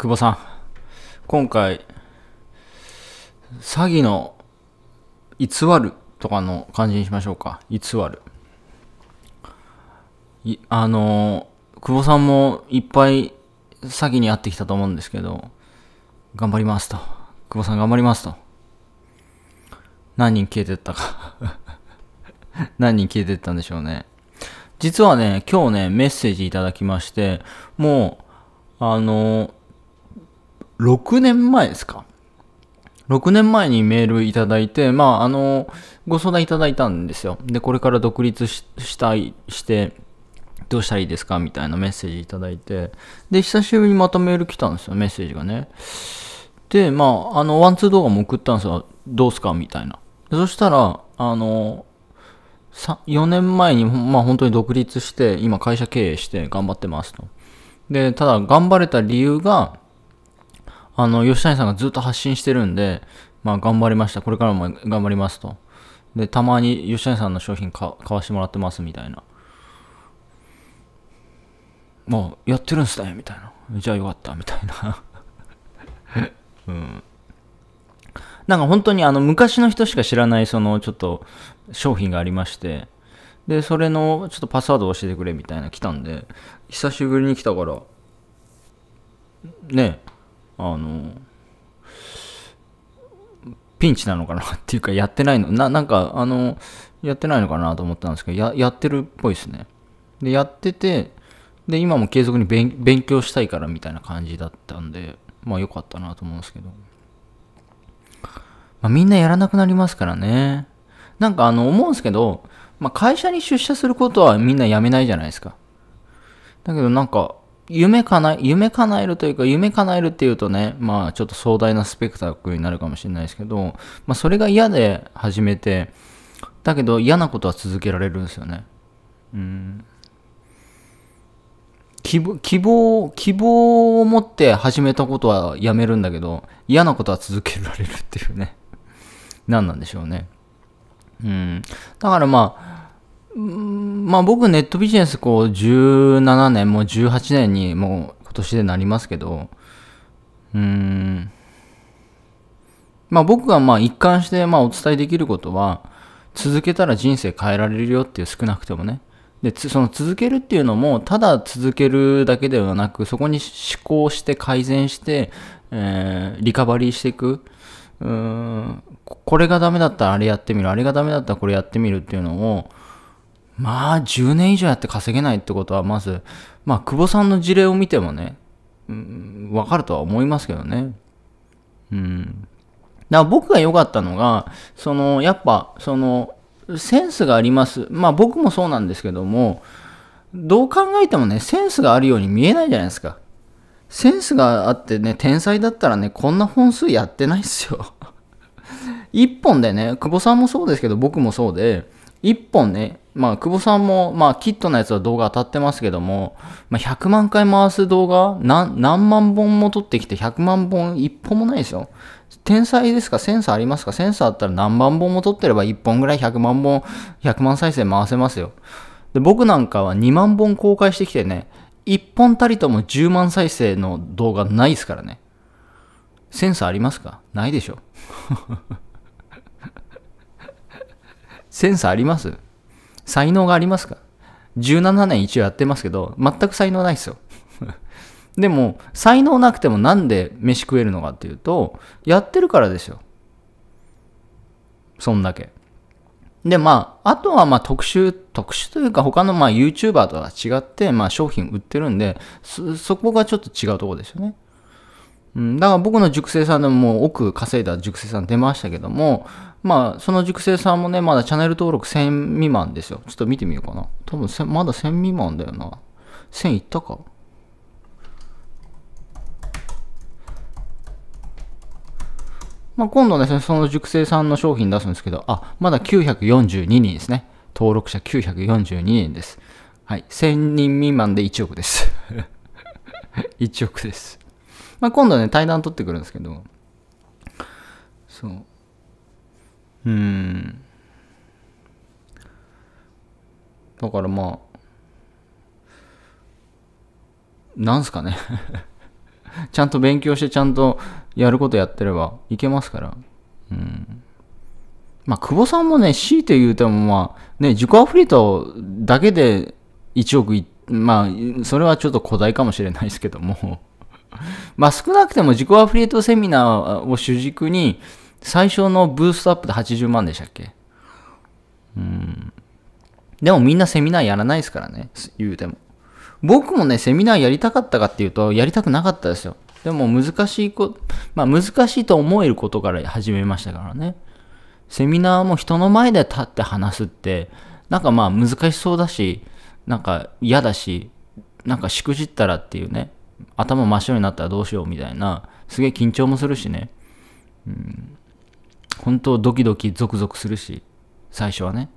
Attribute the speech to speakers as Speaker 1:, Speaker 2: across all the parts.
Speaker 1: 久保さん、今回、詐欺の偽るとかの感じにしましょうか。偽る。いあの、久保さんもいっぱい詐欺に遭ってきたと思うんですけど、頑張りますと。久保さん頑張りますと。何人消えてったか 何人消えてったんでしょうね。実はね、今日ね、メッセージいただきまして、もう、あの、6年前ですか。6年前にメールいただいて、まあ、あの、ご相談いただいたんですよ。で、これから独立したい、して、どうしたらいいですかみたいなメッセージいただいて、で、久しぶりにまたメール来たんですよ、メッセージがね。で、まあ、あの、ワンツー動画も送ったんですよ。どうすかみたいな。そしたら、あの、4年前に、まあ、本当に独立して、今会社経営して頑張ってますと。で、ただ頑張れた理由が、あの、吉谷さんがずっと発信してるんで、まあ、頑張りました。これからも頑張りますと。で、たまに吉谷さんの商品買わしてもらってますみたいな。まあ、やってるんすね、みたいな。じゃあよかった、みたいな。うん。なんか本当にあの昔の人しか知らないそのちょっと商品がありまして、で、それのちょっとパスワードを教えてくれみたいな来たんで、久しぶりに来たから、ねえ、あの、ピンチなのかなっていうか、やってないの、な、なんか、あの、やってないのかなと思ったんですけど、や、やってるっぽいですね。で、やってて、で、今も継続に勉勉強したいからみたいな感じだったんで、まあ良かったなと思うんですけど。まあ、みんなやらなくなりますからね。なんかあの、思うんですけど、まあ、会社に出社することはみんな辞めないじゃないですか。だけどなんか、夢叶え、夢叶えるというか、夢叶えるっていうとね、まあちょっと壮大なスペクタクルになるかもしれないですけど、まあそれが嫌で始めて、だけど嫌なことは続けられるんですよね。うん。希望、希望、希望を持って始めたことはやめるんだけど、嫌なことは続けられるっていうね。何なんでしょうね。うん。だからまあ、まあ僕ネットビジネスこう17年、もう18年にもう今年でなりますけど、うん。まあ僕がまあ一貫してまあお伝えできることは、続けたら人生変えられるよっていう少なくてもね。で、その続けるっていうのも、ただ続けるだけではなく、そこに思考して改善して、えー、リカバリーしていく。うん、これがダメだったらあれやってみる、あれがダメだったらこれやってみるっていうのを、まあ、10年以上やって稼げないってことは、まず、まあ、久保さんの事例を見てもね、うん、わかるとは思いますけどね。うん。だから僕が良かったのが、その、やっぱ、その、センスがあります。まあ、僕もそうなんですけども、どう考えてもね、センスがあるように見えないじゃないですか。センスがあってね、天才だったらね、こんな本数やってないっすよ。一本でね、久保さんもそうですけど、僕もそうで、一本ね、まあ、久保さんも、まあ、キットのやつは動画当たってますけども、まあ、100万回回す動画、何万本も撮ってきて100万本一本もないですよ。天才ですかセンサーありますかセンサーあったら何万本も撮ってれば1本ぐらい100万本、100万再生回せますよ。で僕なんかは2万本公開してきてね、1本たりとも10万再生の動画ないですからね。センサーありますかないでしょ。センスあります才能がありますか ?17 年一応やってますけど、全く才能ないですよ。でも、才能なくてもなんで飯食えるのかっていうと、やってるからですよ。そんだけ。で、まあ、あとはまあ特殊、特殊というか他のまあ YouTuber とは違って、まあ商品売ってるんで、そ、そこがちょっと違うとこですよね。うん、だから僕の熟成さんでももう奥稼いだ熟成さん出ましたけども、まあ、その熟成さんもね、まだチャンネル登録1000未満ですよ。ちょっと見てみようかな。多分せ、まだ1000未満だよな。1000いったか。まあ、今度ね、その熟成さんの商品出すんですけど、あ、まだ942人ですね。登録者942人です。はい。1000人未満で1億です。1 億です。まあ、今度ね、対談取ってくるんですけど、そう。うんだからまあなんすかね ちゃんと勉強してちゃんとやることやってればいけますからうんまあ久保さんもね強いて言うてもまあね自己アフリートだけで1億いまあそれはちょっと古代かもしれないですけども まあ少なくても自己アフリエイトセミナーを主軸に、最初のブーストアップで80万でしたっけうん。でもみんなセミナーやらないですからね、言うても。僕もね、セミナーやりたかったかっていうと、やりたくなかったですよ。でも難しいこ、まあ難しいと思えることから始めましたからね。セミナーも人の前で立って話すって、なんかまあ難しそうだし、なんか嫌だし、なんかしくじったらっていうね、頭真っ白になったらどうしようみたいな、すげえ緊張もするしね。うん本当ドキドキゾクゾクするし、最初はね。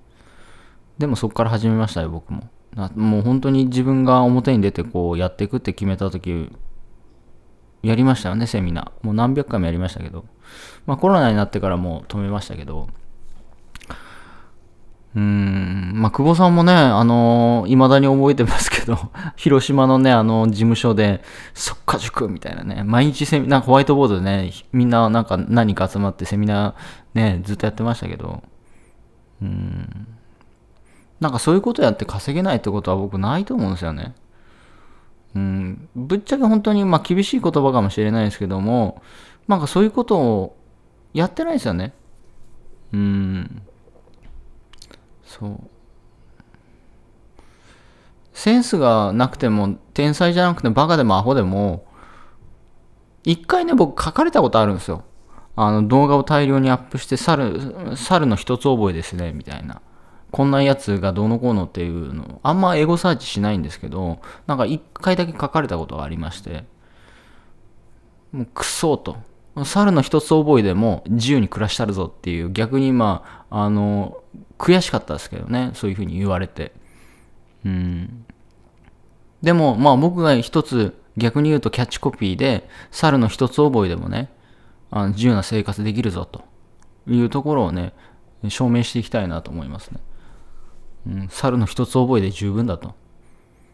Speaker 1: でもそっから始めましたよ、僕も。もう本当に自分が表に出てこうやっていくって決めた時、やりましたよね、セミナー。もう何百回もやりましたけど。まあコロナになってからもう止めましたけど、うん、まあ、久保さんもね、あのー、未だに覚えてますけど、広島のね、あの、事務所で、即家塾みたいなね、毎日セミ、なんかホワイトボードでね、みんななんか何か集まってセミナーね、ずっとやってましたけど、うん、なんかそういうことやって稼げないってことは僕ないと思うんですよね。うん、ぶっちゃけ本当に、まあ、厳しい言葉かもしれないですけども、なんかそういうことをやってないですよね。うん。そうセンスがなくても天才じゃなくてバカでもアホでも一回ね僕書かれたことあるんですよあの動画を大量にアップして猿猿の一つ覚えですねみたいなこんなやつがどうのこうのっていうのあんまエゴサーチしないんですけどなんか一回だけ書かれたことがありましてもうクソと猿の一つ覚えでも自由に暮らしたるぞっていう逆にまああの悔しかったですけどねそういうふうに言われてうんでもまあ僕が一つ逆に言うとキャッチコピーで猿の一つ覚えでもねあの自由な生活できるぞというところをね証明していきたいなと思いますね、うん、猿の一つ覚えで十分だと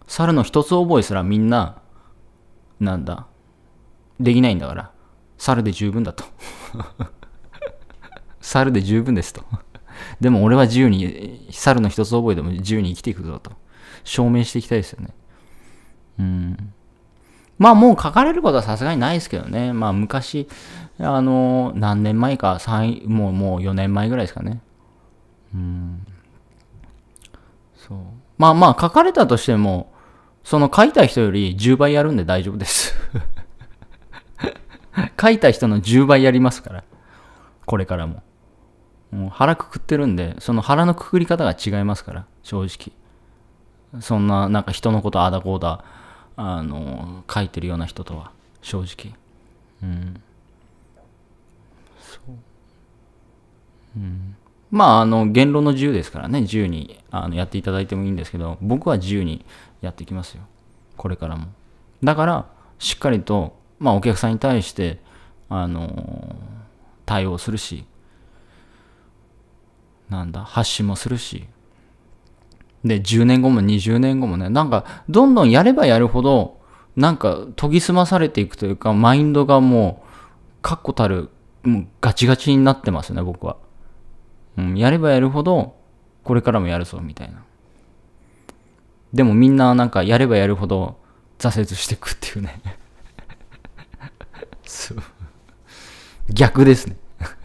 Speaker 1: 猿の一つ覚えすらみんななんだできないんだから猿で十分だと 猿で十分ですとでも俺は自由に、猿の一つ覚えでも自由に生きていくぞと。証明していきたいですよね。うん。まあもう書かれることはさすがにないですけどね。まあ昔、あの、何年前か、3、もうもう4年前ぐらいですかね。うん。そう。まあまあ書かれたとしても、その書いた人より10倍やるんで大丈夫です書いた人の10倍やりますから。これからも。もう腹くくってるんで、その腹のくくり方が違いますから、正直。そんな、なんか人のことあだこうだ、あの、書いてるような人とは、正直。うん。そう。うん。まあ、あの、言論の自由ですからね、自由にあのやっていただいてもいいんですけど、僕は自由にやっていきますよ。これからも。だから、しっかりと、まあ、お客さんに対して、あの対応するし、なんだ、発信もするし、で、10年後も20年後もね、なんか、どんどんやればやるほど、なんか、研ぎ澄まされていくというか、マインドがもう、確固たる、もうガチガチになってますね、僕は。うん、やればやるほど、これからもやるぞ、みたいな。でもみんな、なんか、やればやるほど、挫折していくっていうねそう。逆ですね。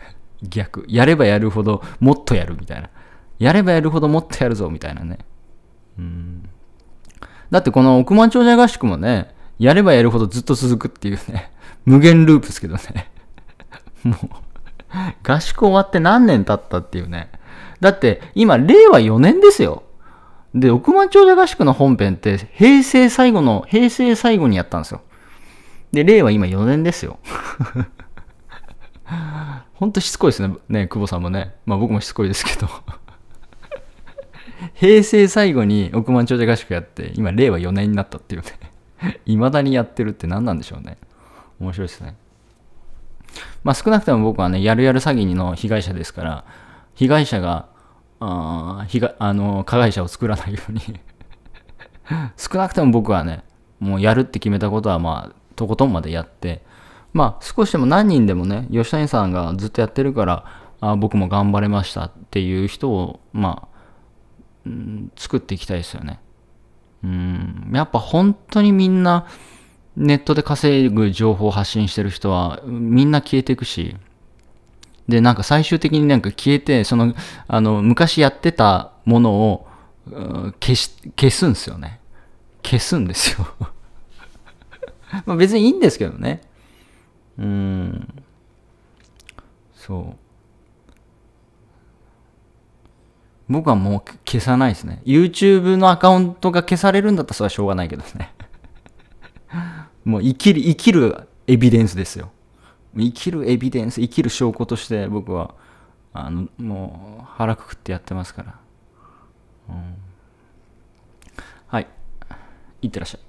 Speaker 1: 逆。やればやるほどもっとやるみたいな。やればやるほどもっとやるぞみたいなね。うん。だってこの億万長者合宿もね、やればやるほどずっと続くっていうね、無限ループですけどね。もう、合宿終わって何年経ったっていうね。だって今、令和4年ですよ。で、億万長者合宿の本編って平成最後の、平成最後にやったんですよ。で、令和今4年ですよ。ほんとしつこいですね、ね、久保さんもね。まあ僕もしつこいですけど。平成最後に億万長者合宿やって、今令和4年になったっていうね。未だにやってるって何なんでしょうね。面白いですね。まあ少なくとも僕はね、やるやる詐欺の被害者ですから、被害者が、あ被害あの加害者を作らないように 少なくとも僕はね、もうやるって決めたことは、まあ、とことんまでやって、まあ少しでも何人でもね、吉谷さんがずっとやってるから、あ僕も頑張れましたっていう人を、まあ、作っていきたいですよね。うん、やっぱ本当にみんなネットで稼ぐ情報を発信してる人はみんな消えていくし、で、なんか最終的になんか消えて、その、あの、昔やってたものを、消し、消すんですよね。消すんですよ ま別にいいんですけどね。うんそう僕はもう消さないですね YouTube のアカウントが消されるんだったらそれはしょうがないけどね もう生きる生きるエビデンスですよ生きるエビデンス生きる証拠として僕はあのもう腹くくってやってますから、うん、はいいってらっしゃい